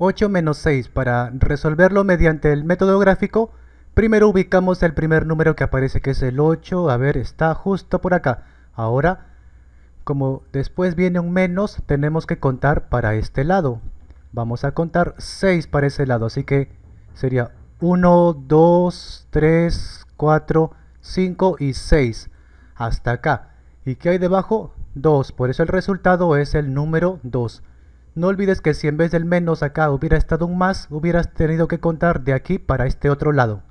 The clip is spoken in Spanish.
8 menos 6. Para resolverlo mediante el método gráfico, primero ubicamos el primer número que aparece que es el 8. A ver, está justo por acá. Ahora, como después viene un menos, tenemos que contar para este lado. Vamos a contar 6 para ese lado, así que sería 1, 2, 3, 4, 5 y 6 hasta acá. ¿Y qué hay debajo? 2, por eso el resultado es el número 2. No olvides que si en vez del menos acá hubiera estado un más, hubieras tenido que contar de aquí para este otro lado.